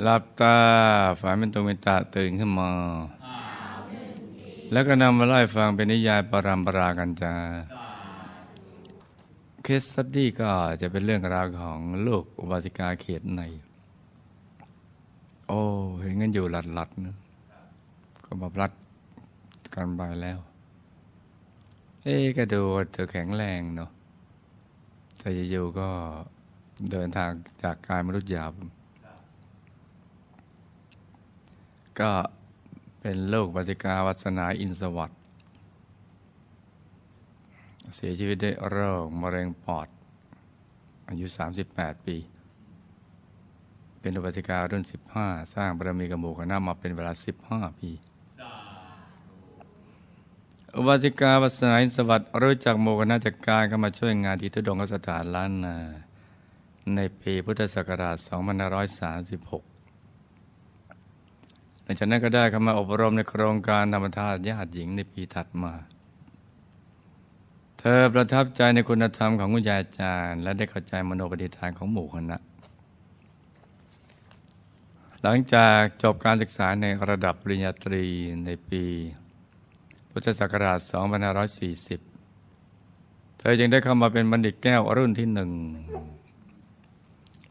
หลับตาฝันเป็นตรงเป็นตาตื่นขึ้นมา แล้วก็นำมาไล่ฟังเป็นนิยายปรามปรากันจาเคสสตดี้ก็จะเป็นเรื่องราวของลูกอุบาสิกาเขตใน โอ้ เห็นงินอยู่หลัดหลัดนะก็มาพลัดกันไปแล้ว เอ๊ก็ดูเธอแข็งแรงเนาะแต่อยู่ก็เดินทางจากกายมนุษย์หยาบก็เป็นลูกปฏิกาวัสนาอินสวัสดเสียชีวิตด้วยโรคมะเร็งปอดอายุ 38 ปี เป็นอุปติการุ่น 15 สร้างบารมีกมูขนามาเป็นเวลา 15 ปีอุปติกาวัสนาอินสวัสดรู้จักโมขนาจักการก็มาช่วยงานที่ทุดงกสถานล้านนาในปีพุทธศักราช 2536ังจากนั้นก็ได้เข้ามาอบรมในโครงการธรรมทานญาติหญิงในปีถัดมา เธอประทับใจในคุณธรรมของคุณยายอาจารย์และได้เข้าใจมโนปฏิทานของหมู่คณะ หลังจากจบการศึกษาในระดับปริญญาตรีในปีพุทธศักราช 2540 เธอจึงได้เข้ามาเป็นบัณฑิตแก้วรุ่นที่หนึ่ง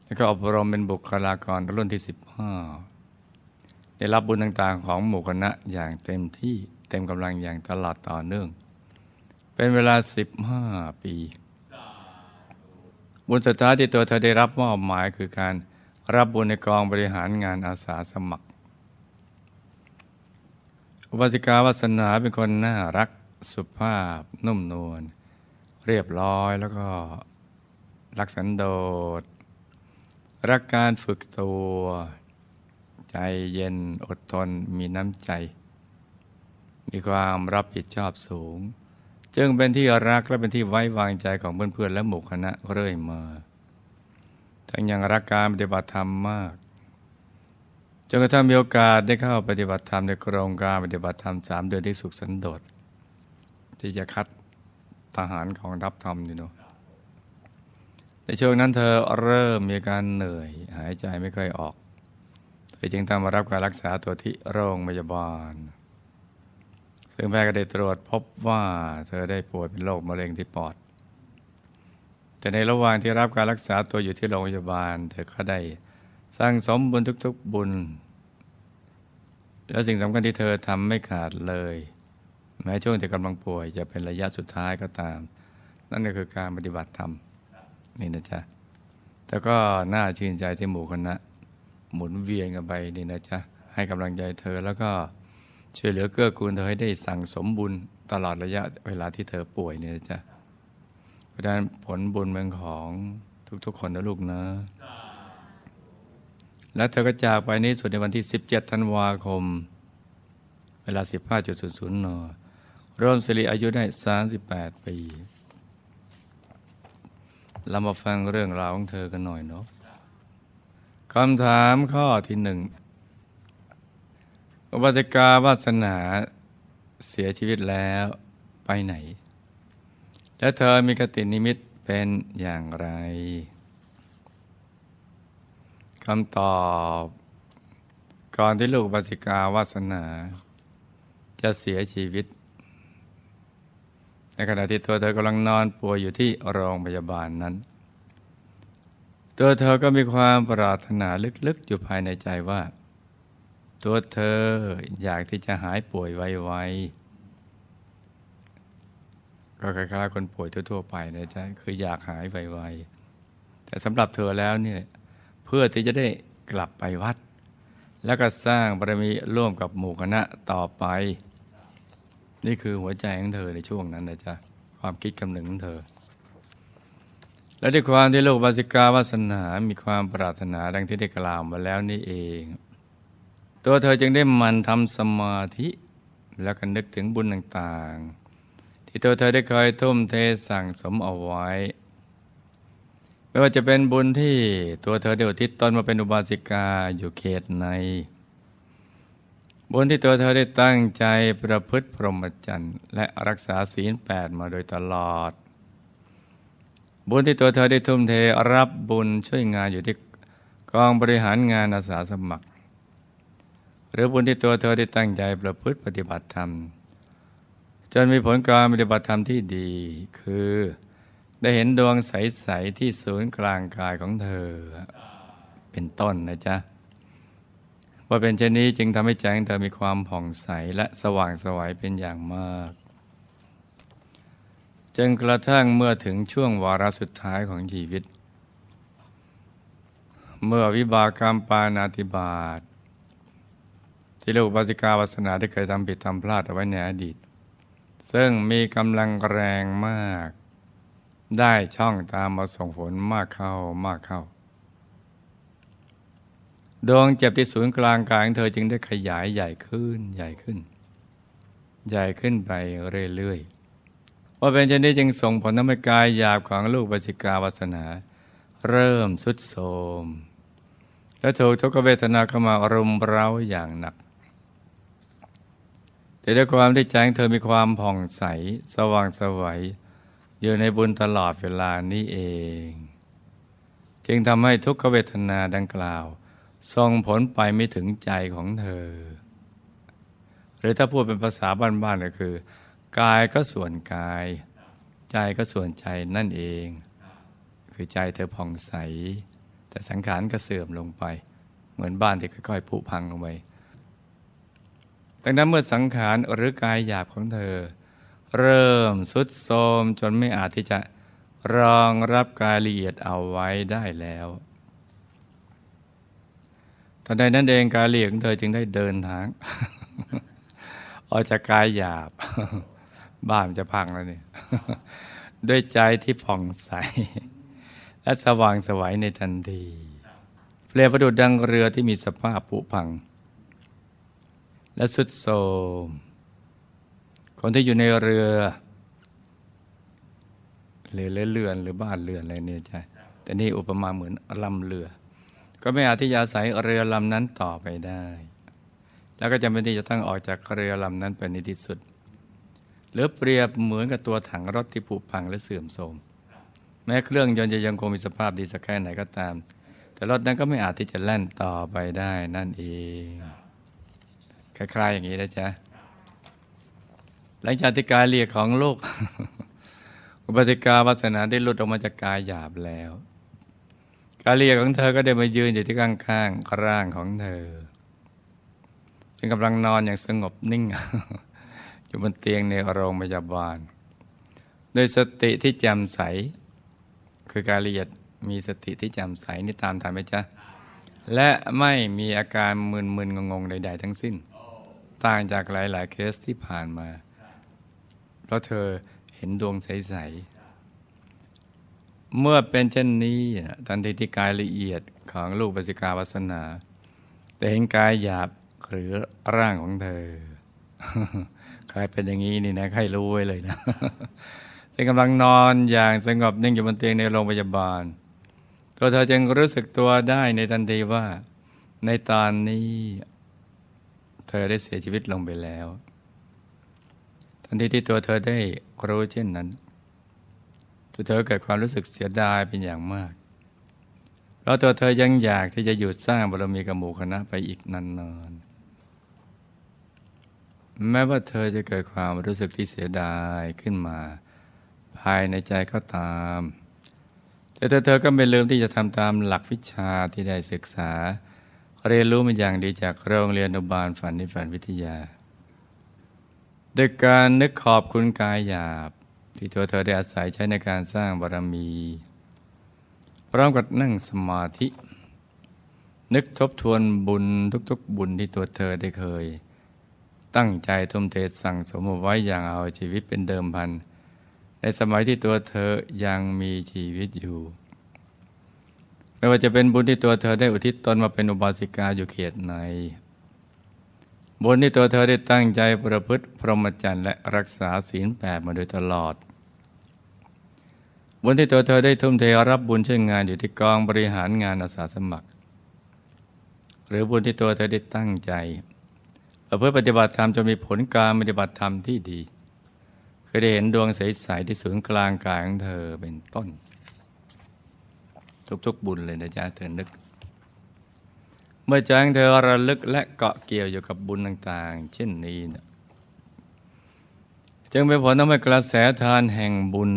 แล้วก็อบรมเป็นบุคลากรรุ่นที่ 15ได้รับบุญต่างๆของหมู่คณะอย่างเต็มที่เต็มกำลังอย่างตลอดต่อเนื่อง เป็นเวลา 15 ปี บุญสุดท้ายที่ตัวเธอได้รับมอบหมายคือการรับบุญในกองบริหารงานอาสาสมัคร อุปาสิกาวัสนาเป็นคนน่ารักสุภาพ นุ่มนวล เรียบร้อยแล้วก็รักสันโดษรักการฝึกตัวใจเย็นอดทนมีน้ำใจ มีความรับผิดชอบสูง จึงเป็นที่รักและเป็นที่ไว้วางใจของเพื่อนๆและหมู่คณะเรื่อยมาทั้งยังรักการปฏิบัติธรรมมากจนกระทั่งมีโอกาสได้เข้าปฏิบัติธรรมในโครงการปฏิบัติธรรมสามเดือนที่สุขสันโดษที่จะคัดทหารของทัพธรรมอยู่เนาะในช่วงนั้นเธอเริ่มมีการเหนื่อย หายใจไม่ค่อยออกเลยจึงต้องมารับการรักษาตัวที่โรงพยาบาล ซึ่งแพทย์ก็ได้ตรวจพบว่า เธอได้ป่วยเป็นโรคมะเร็งที่ปอด แต่ในระหว่างที่รับการรักษาตัวอยู่ที่โรงพยาบาลเธอก็ได้สร้างสมบุญทุกๆบุญ และสิ่งสำคัญที่เธอทำไม่ขาดเลยแม้ช่วงที่กำลังป่วยจะเป็นระยะสุดท้ายก็ตาม นั่นก็คือการปฏิบัติธรรมนี่นะจ๊ะแต่ก็น่าชื่นใจที่หมู่คณะหมุนเวียนกันไปนี่นะจ๊ะ ให้กำลังใจเธอแล้วก็ช่วยเหลือเกื้อกูลเธอให้ได้สั่งสมบุญ ตลอดระยะเวลาที่เธอป่วยเนี่ยนะจ๊ะเพราะฉะนั้นผลบุญเป็นของทุกๆคนนะลูกนะและเธอก็จากไปนี้สุดในวันที่ 17ธันวาคม เวลา 15.00นร่วมสิริอายุได้ 38 ปีเรามาฟังเรื่องราวของเธอกันหน่อยเนาะคำถามข้อที่หนึ่งอุบัติกาวาสนาเสียชีวิตแล้วไปไหน และเธอมีกตินิมิตเป็นอย่างไรคำตอบ ก่อนที่ลูกบัติกาวาสนาจะเสียชีวิต ในขณะที่ตัวเธอกำลังนอนป่วยอยู่ที่โรงพยาบาลนั้นตัวเธอก็มีความปรารถนาลึกๆอยู่ภายในใจว่า ตัวเธออยากที่จะหายป่วยไวๆก็คล้ายๆคนป่วยทั่วๆไปนะจ๊ะ คืออยากหายไวๆแต่สำหรับเธอแล้วเนี่ยเพื่อที่จะได้กลับไปวัด แล้วก็สร้างบารมีร่วมกับหมู่คณะต่อไป นี่คือหัวใจของเธอในช่วงนั้นนะจ๊ะความคิดกำหนึ่งของเธอและด้วยความที่โลกบาสิกาวาสนา มีความปรารถนาดังที่ได้กล่าวมาแล้วนี่เอง ตัวเธอจึงได้มันทำสมาธิและก็นึกถึงบุญต่างๆ ที่ตัวเธอได้คอยทุ่มเทสั่งสมเอาไว้ ไม่ว่าจะเป็นบุญที่ตัวเธอได้อุทิศตนมาเป็นอุบาสิกาอยู่เขตใน บุญที่ตัวเธอได้ตั้งใจประพฤติพรหมจรรย์และรักษาศีลแปดมาโดยตลอดบุญที่ตัวเธอได้ทุ่มเทรับบุญช่วยงานอยู่ที่กองบริหารงานอาสาสมัคร หรือบุญที่ตัวเธอได้ตั้งใจประพฤติปฏิบัติธรรม จนมีผลการปฏิบัติธรรมที่ดีคือได้เห็นดวงใสๆที่ศูนย์กลางกายของเธอเป็นต้นนะจ๊ะว่าเป็นเช่นนี้จึงทำให้แจ้งเธอมีความผ่องใสและสว่างสวัยเป็นอย่างมากจนกระทั่งเมื่อถึงช่วงวาระสุดท้ายของชีวิต เมื่อวิบากรรมปานาติบาตที่ลูกวัสิกาวาสนาได้เคยทำผิดทำพลาดเอาไว้ในอดีต ซึ่งมีกำลังแรงมาก ได้ช่องตามมาส่งผลมากเข้ามากเข้า ดวงเจ็บที่ศูนย์กลางกายของเธอจึงได้ขยายใหญ่ขึ้นใหญ่ขึ้น ใหญ่ขึ้นไปเรื่อยๆว่าเป็นเช่นนี้จึงส่งผลทำให้กายหยาบของลูกปัจิกาวาสนา เริ่มสุดโทมและถูกทุกขเวทนาเข้ามารุมเร้าอย่างหนัก แต่ด้วยความที่แจ้งเธอมีความผ่องใส สว่างสวัยอยู่ในบุญตลอดเวลานี้เอง จึงทำให้ทุกขเวทนาดังกล่าว ส่งผลไปไม่ถึงใจของเธอ หรือถ้าพูดเป็นภาษาบ้านๆก็คือกายก็ส่วนกาย ใจก็ส่วนใจนั่นเอง คือใจเธอผ่องใส แต่สังขารก็เสื่อมลงไป เหมือนบ้านที่ค่อยๆผุพังลงไปดังนั้นเมื่อสังขารหรือกายหยาบของเธอ เริ่มสุดโทมจนไม่อาจที่จะรองรับกายละเอียดเอาไว้ได้แล้ว ตอนใดนั้นเองกายละเอียดของเธอจึงได้เดินทางออกจากกายหยาบบ้านมันจะพังแล้วเนี่ยด้วยใจที่ผ่องใส และสว่างสวัยในทันทีเปรีประดุดดังเรือที่มีสภาพผุพัง และสุดโทมคนที่อยู่ในเรือหรือเรือน หรือบ้านเรือนอะไรเนี่ยใช่แต่นี่อุปมาเหมือนลำเรือ ก็ไม่อาจที่จะอาศัยเรือลำนั้นต่อไปได้ แล้วก็จำเป็นที่จะต้องออกจากเรือลำนั้นไปในที่สุดหรือเปรียบเหมือนกับตัวถังรถที่ผุพังและเสื่อมโทรมแม้เครื่องยนต์จะยังคงมีสภาพดีสักแค่ไหนก็ตาม แต่รถนั้นก็ไม่อาจที่จะแล่นต่อไปได้นั่นเอง คล้ายๆอย่างนี้นะจ๊ะหลังจากที่กายเรียของโลกอุปติกาวาสนาได้หลุดออกมาจากกายหยาบแล้ว กายเรียของเธอก็ได้มายืนอยู่ที่ข้างๆร่างของเธอซึ่งกำลังนอนอย่างสงบนิ่งอยู่บนเตียงในโรงพยาบาลโดยสติที่แจ่มใส คือการละเอียดมีสติที่แจ่มใส นี่ตามทันไหมจ๊ะและไม่มีอาการมึนมึนงงใดๆ ทั้งสิ้น ต่างจากหลายๆ เคสที่ผ่านมา เพราะเธอเห็นดวงใสๆ เมื่อเป็นเช่นนี้ทันทีที่กายละเอียดของลูกปสิกาวัสนา แต่เห็นกายหยาบหรือร่างของเธอใครเป็นอย่างนี้นี่นะใครรู้ไว้เลยนะซึ่งกำลังนอนอย่างสงบนิ่งอยู่บนเตียงในโรงพยาบาล ตัวเธอจึงรู้สึกตัวได้ในทันทีว่าในตอนนี้เธอได้เสียชีวิตลงไปแล้ว ทันทีที่ตัวเธอได้รู้เช่นนั้นตัวเธอเกิดความรู้สึกเสียดายเป็นอย่างมาก แล้วตัวเธอยังอยากที่จะหยุดสร้างบารมีกับหมู่คณะไปอีกนานๆแม้ว่าเธอจะเกิดความรู้สึกที่เสียดายขึ้นมา ภายในใจก็ตาม แต่เธอก็ไม่ลืมที่จะทำตามหลักวิชาที่ได้ศึกษา เรียนรู้มาอย่างดีจากโรงเรียนอนุบาลฝันนิฝันวิทยาด้วยการนึกขอบคุณกายหยาบ ที่ตัวเธอได้อาศัยใช้ในการสร้างบารมี พร้อมกับนั่งสมาธิ นึกทบทวนบุญทุก ๆ บุญที่ตัวเธอได้เคยตั้งใจทุ่มเทสั่งสมไว้อย่างเอาชีวิตเป็นเดิมพันในสมัยที่ตัวเธอยังมีชีวิตอยู่ ไม่ว่าจะเป็นบุญที่ตัวเธอได้อุทิศตนมาเป็นอุบาสิกาอยู่เขตไหน บุญที่ตัวเธอได้ตั้งใจประพฤติพรหมจรรย์และรักษาศีลแปดมาโดยตลอด บุญที่ตัวเธอได้ทุ่มเทรับบุญช่วยงานอยู่ที่กองบริหารงานอาสาสมัคร หรือบุญที่ตัวเธอได้ตั้งใจเพื่อปฏิบัติธรรมจนมีผลการปฏิบัติธรรมที่ดีเคยได้เห็นดวงใสๆที่ศูนย์กลางกายของเธอเป็นต้น ทุกๆบุญเลยนะจ๊ะเธอนึกเมื่อใจของเธอระลึกและเกาะเกี่ยวอยู่กับบุญต่างๆ เช่นนี้นะจึงเป็นผลทำให้กระแสทานแห่งบุญ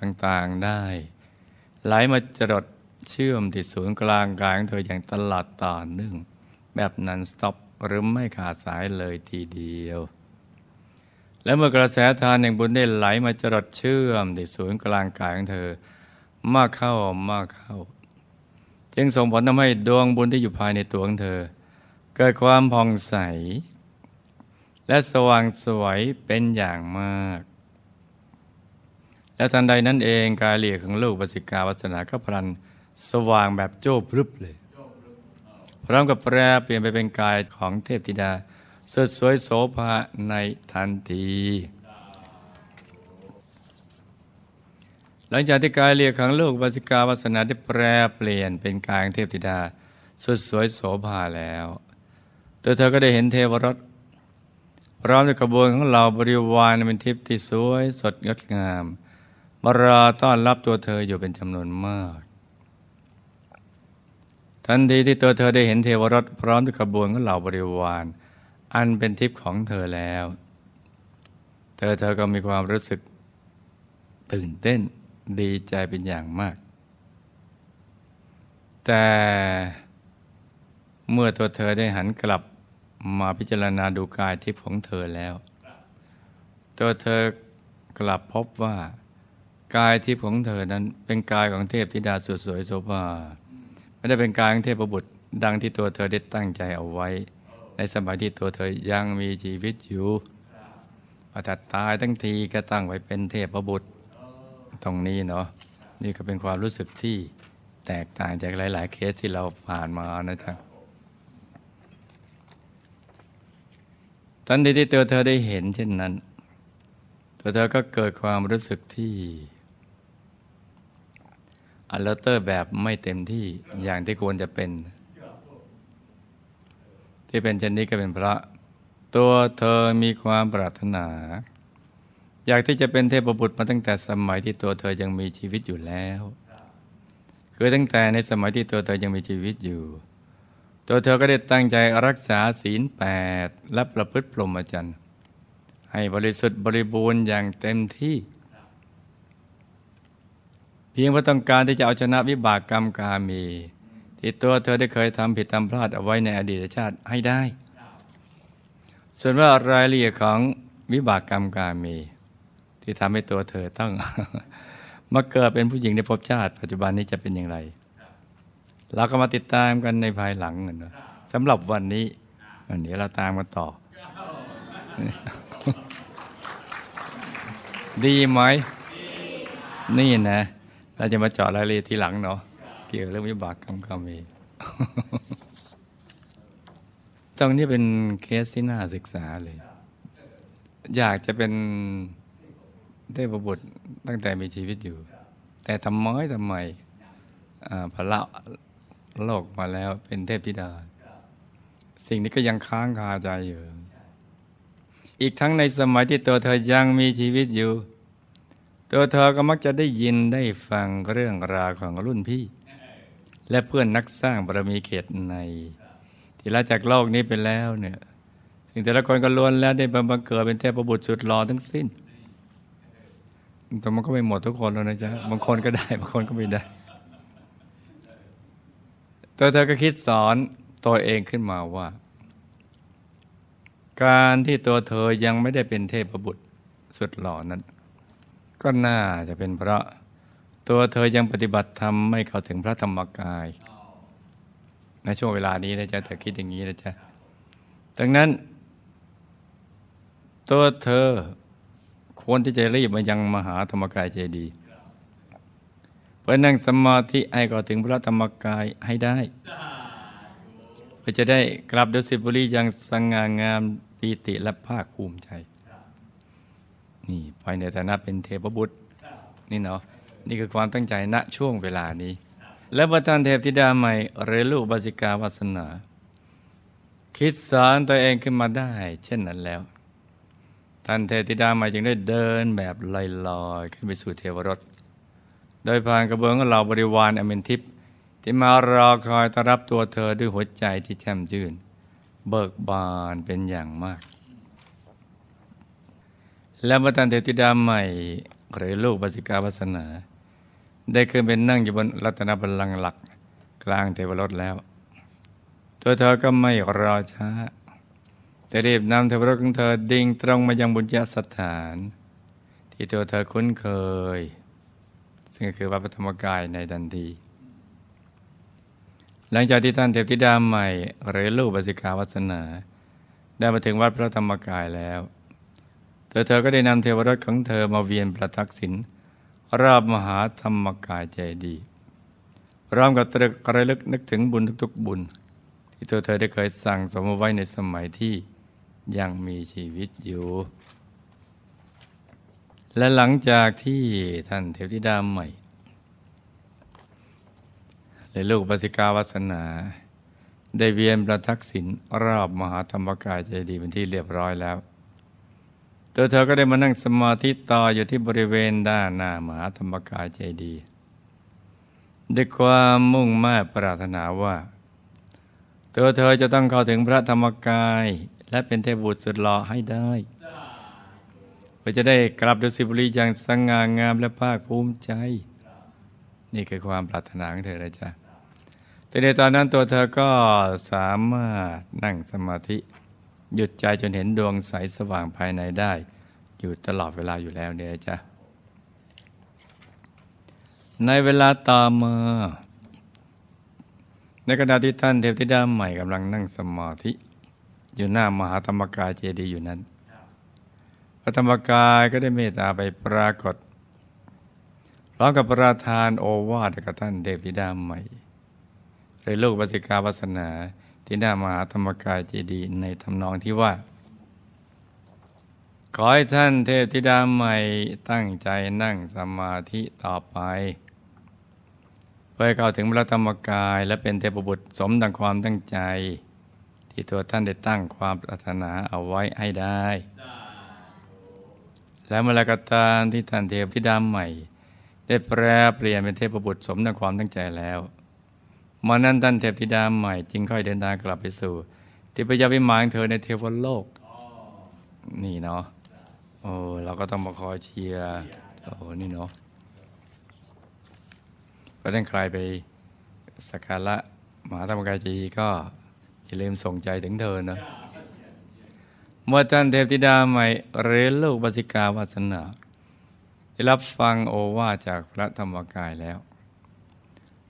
ต่างๆได้ไหลมาจรดเชื่อมติดศูนย์กลางกายของเธออย่างตลอดต่อเนื่องแบบนั้นสต็อปหรือไม่ขาดสายเลยทีเดียว และเมื่อกระแสทานแห่งบุญได้ไหลมาจรดเชื่อมที่ศูนย์กลางกายของเธอมากเข้ามากเข้า จึงส่งผลทำให้ดวงบุญที่อยู่ภายในตัวของเธอ เกิดความผ่องใส และสว่างสวยเป็นอย่างมาก และทันใดนั้นเองกายเหลี่ยของลูกปสิกาวัสนาก็พลันสว่างแบบโจ้พรึบเลยพร้อมกับแปรเปลี่ยนไปเป็นกายของเทพธิดาสดสวยโสภาในทันที หลังจากที่กายเรียกขังลูกบัสิกาวาสนาได้แปรเปลี่ยนเป็นกายของเทพธิดา สดสวยโสภาแล้ว ตัวเธอก็ได้เห็นเทวรสพร้อมด้วยขบวนของเราบริวารเป็นทิพย์ที่สวยสดงดงามมารอต้อนรับตัวเธออยู่เป็นจำนวนมากทันทีที่ตัวเธอได้เห็นเทวรถพร้อมด้วยขบวนของเหล่าบริวาร อันเป็นทิพย์ของเธอแล้วเธอเธอก็มีความรู้สึกตื่นเต้นดีใจเป็นอย่างมาก แต่เมื่อตัวเธอได้หันกลับมาพิจารณาดูกายทิพย์ของเธอแล้ว ตัวเธอกลับพบว่ากายทิพย์ของเธอนั้นเป็นกายของเทพธิดาสสวยโซภาไม่ได้เป็นการของเทพบุตร ดังที่ตัวเธอได้ตั้งใจเอาไว้ ในสมัยที่ตัวเธอยังมีชีวิตอยู่พอถัดตายทั้งทีก็ตั้งไว้เป็นเทพบุตรตรงนี้เนาะนี่ก็เป็นความรู้สึกที่แตกต่างจากหลาย ๆเคสที่เราผ่านมานะจ๊ะทันทีที่ตัวเธอได้เห็นเช่นนั้น ตัวเธอก็เกิดความรู้สึกที่อัลเลอร์เตอร์แบบไม่เต็มที่อย่างที่ควรจะเป็น ที่เป็นเช่นนี้ก็เป็นเพราะ ตัวเธอมีความปรารถนา อยากที่จะเป็นเทพบุตรมาตั้งแต่สมัยที่ตัวเธอยังมีชีวิตอยู่แล้ว คือตั้งแต่ในสมัยที่ตัวเธอยังมีชีวิตอยู่ ตัวเธอก็ได้ตั้งใจรักษาศีลแปดและประพฤติพรหมจรรย์ ให้บริสุทธิ์บริบูรณ์อย่างเต็มที่เพียงเพราะต้องการที่จะเอาชนะวิบากกรรมกามมที่ตัวเธอได้เคยทำผิดทำพลาดเอาไว้ในอดีตชาติให้ได้ ส่วนว่ารายละเอียดของ วิบากกรรมกามมที่ทำให้ตัวเธอต้องมาเกิดเป็นผู้หญิงในภพชาติ ปัจจุบันนี้จะเป็นอย่างไรเราก็มาติดตามกันในภายหลังนะสำหรับวันนี้วันนี้เราตามกันต่อดีไหม นี่นะเราจะมาเจาะรายละเอียดทีหลังเนาะเกี่ยวเรื่องวิบากกรรมกรรมเองตรงนี้เป็นเคสที่น่าศึกษาเลย อยากจะเป็นเทพบุตรตั้งแต่มีชีวิตอยู่ แต่ทำไมทำไมพระโลกมาแล้วเป็นเทพธิดาสิ่งนี้ก็ยังค้างคาใจอยู่ อีกทั้งในสมัยที่ตัวเธอยังมีชีวิตอยู่ตัวเธอก็มักจะได้ยินได้ฟังเรื่องราวของรุ่นพี่ และเพื่อนนักสร้างบารมีเขตใน ที่ลาจากโลกนี้ไปแล้วเนี่ย สิ่งแต่ละคนก็ล้วนแล้วได้บังเกิดเป็นเทพบุตรสุดหล่อทั้งสิ้นแต่มันก็ไม่หมดทุกคนแล้วนะจ๊ะบางคนก็ได้ บางคนก็ไม่ได้ ตัวเธอก็คิดสอนตัวเองขึ้นมาว่า การที่ตัวเธอยังไม่ได้เป็นเทพบุตรสุดหล่อนั้นก็น่าจะเป็นเพราะตัวเธอยังปฏิบัติธรรม ไม่เข้าถึงพระธรรมกาย ในช่วงเวลานี้นะจ๊ะเธอคิดอย่างนี้นะจ๊ะดังนั้น ตัวเธอควรที่จะรีบมายังมหาธรรมกายเจดี เพื่อนั่งสมาธิให้ก่อถึงพระธรรมกายให้ได้เพื่อจะได้กลับดุสิตบุรีอย่างสง่างามปีติและภาคภูมิใจนี่ไปในฐานะเป็นเทพบุตร นี่เนาะนี่คือความตั้งใจณช่วงเวลานี้ และประธานเทพธิดาใหม่เรลูบาสิกาวัสนา คิดสารตัวเองขึ้นมาได้เช่นนั้นแล้ว ท่านเทพธิดาใหม่จึงได้เดินแบบลอยๆขึ้นไปสู่เทวรสโดยผ่านกระเบื้องเหลเราบริวารอเมนทิพที่มารอคอยต้อนรับตัวเธอด้วยหัวใจที่แช่มชื่นเบิกบานเป็นอย่างมากและราตันเทวติดาใหม่หรือลูกปสิกาวัสนาได้ขึ้นเป็นนั่งอยู่บนรัตนบัลลังก์หลักกลางเทวรสแล้วตัวเธอก็ไม่รอช้าแต่รีบนำเทวรสของเธอดิ่งตรงมายังบุญญาสถาน ที่ตัวเธอคุ้นเคย ซึ่งก็คือวัดพระธรรมกายในดันทีหลังจากที่ท่านเทพธิดาใหม่หรือลูกปสิกาวัสนาได้มาถึงวัดพระธรรมกายแล้วแต่เธอก็ได้นำเทวรถของเธอมาเวียนประทักษิณรอบมหาธรรมกายใจดีร่อมกับตรึกระลึกนึกถึงบุญทุกๆบุญที่ตัวเธอได้เคยสั่งสมไว้ในสมัยที่ยังมีชีวิตอยู่ และหลังจากที่ท่าน เทวทิดาใหม่ในลูกปฏิกาวัสนา ได้เวียนประทักษิณรอบมหาธรรมกายใจดีเป็นที่เรียบร้อยแล้วตัวเธอก็ได้มานั่งสมาธิต่ออยู่ที่บริเวณด้านหน้ามหาธรรมกายใจดีด้วยความมุ่งมา่ปรารถนาว่าตัวเธอจะต้องเข้าถึงพระธรรมกายและเป็นเทพบุตรสุดหล่อให้ได้เพื่อจะได้กลับดุสิบุรีอย่างสง่างามและภาคภูมิใจ นี่คือความปรารถนาของเธอนะจ๊ะแต่ในตอนนั้นตัวเธอก็สามารถนั่งสมาธิหยุดใจจนเห็นดวงใสสว่างภายในได้ อยู่ตลอดเวลาอยู่แล้วเนี่ยจ้ะในเวลาต่อมาในขณะที่ท่านเทพธิดาใหม่กำลังนั่งสมาธิ อยู่หน้ามหาธรรมกายเจดีย์อยู่นั้น พระธรรมกายก็ได้เมตตาไปปรากฏร้องกับประธานโอวาทกับท่านเทพธิดาใหม่ในโลกปฏิกาวัสนาที่หน้ามหาธรรมกายเจดีย์ในทำนองที่ว่าขอให้ท่านเทพธิดาใหม่ตั้งใจนั่งสมาธิต่อไปเพื่อเข้าถึงพระธรรมกายและเป็นเทพบุตรสมดังความตั้งใจ ที่ตัวท่านได้ตั้งความปรารถนาเอาไว้ให้ได้และเมื่อไรก็ตามที่ท่านเทพธิดาใหม่ ได้แปรเปลี่ยนเป็นเทพบุตรสมดังความตั้งใจแล้วมานั้นท่านเทพธิดาใหม่จึงค่อยเดินทางกลับไปสู่ที่พยาวิมานเธอในเทวโลกนี่เนาะโอ้เราก็ต้องมาคอยเชียร์โอ้นี่เนาะก็ท่านใครไปสักการะมหาธรรมกายจีก็อย่าลืมส่งใจถึงเธอเนาะเมื่อท่านเทพธิดาใหม่เรนลูกบาสิกาวาสนาได้รับฟังโอวาจากพระธรรมกายแล้ว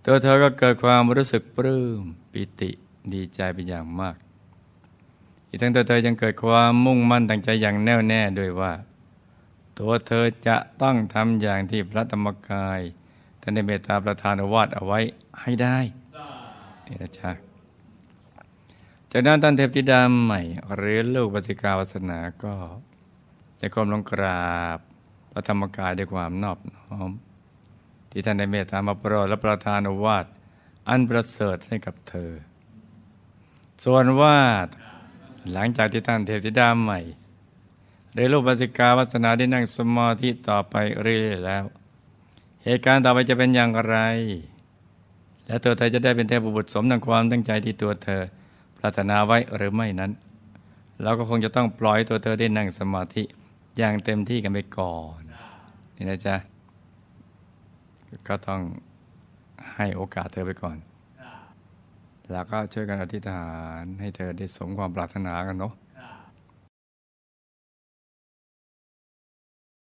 ตัวเธอก็เกิดความรู้สึกปลื้มปิติดีใจเป็นอย่างมาก อีกทั้งตัวเธอยังเกิดความมุ่งมั่นตั้งใจอย่างแน่วแน่ด้วยว่า ตัวเธอจะต้องทำอย่างที่พระธรรมกายท่านได้เมตตาประธานอวาตเอาไว้ให้ได้นี่นะจ๊ะจากนั้นท่านเทพธิดาใหม่ หรือลูกปฏิกาวาสนาก็ จะก้มลงกราบพระธรรมกายด้วยความนอบน้อมที่ท่านได้เมตตามาโปรดและประทานอวาตอันประเสริฐให้กับเธอ ส่วนว่าหลังจากที่ท่านเทพธิดาใหม่ ได้รูปปสิกาวัสนาได้นั่งสมาธิต่อไปเรื่อยแล้ว เหตุการณ์ต่อไปจะเป็นอย่างไร และตัวเธอจะได้เป็นเทพบุตรสมดังความตั้งใจที่ตัวเธอ ปรารถนาไว้หรือไม่นั้น เราก็คงจะต้องปล่อยตัวเธอได้นั่งสมาธิอย่างเต็มที่กันไปก่อนนี่นะจ๊ะก็ต้องให้โอกาสเธอไปก่อน แล้วก็ช่วยกันอธิษฐานให้เธอได้สมความปรารถนากันเนาะ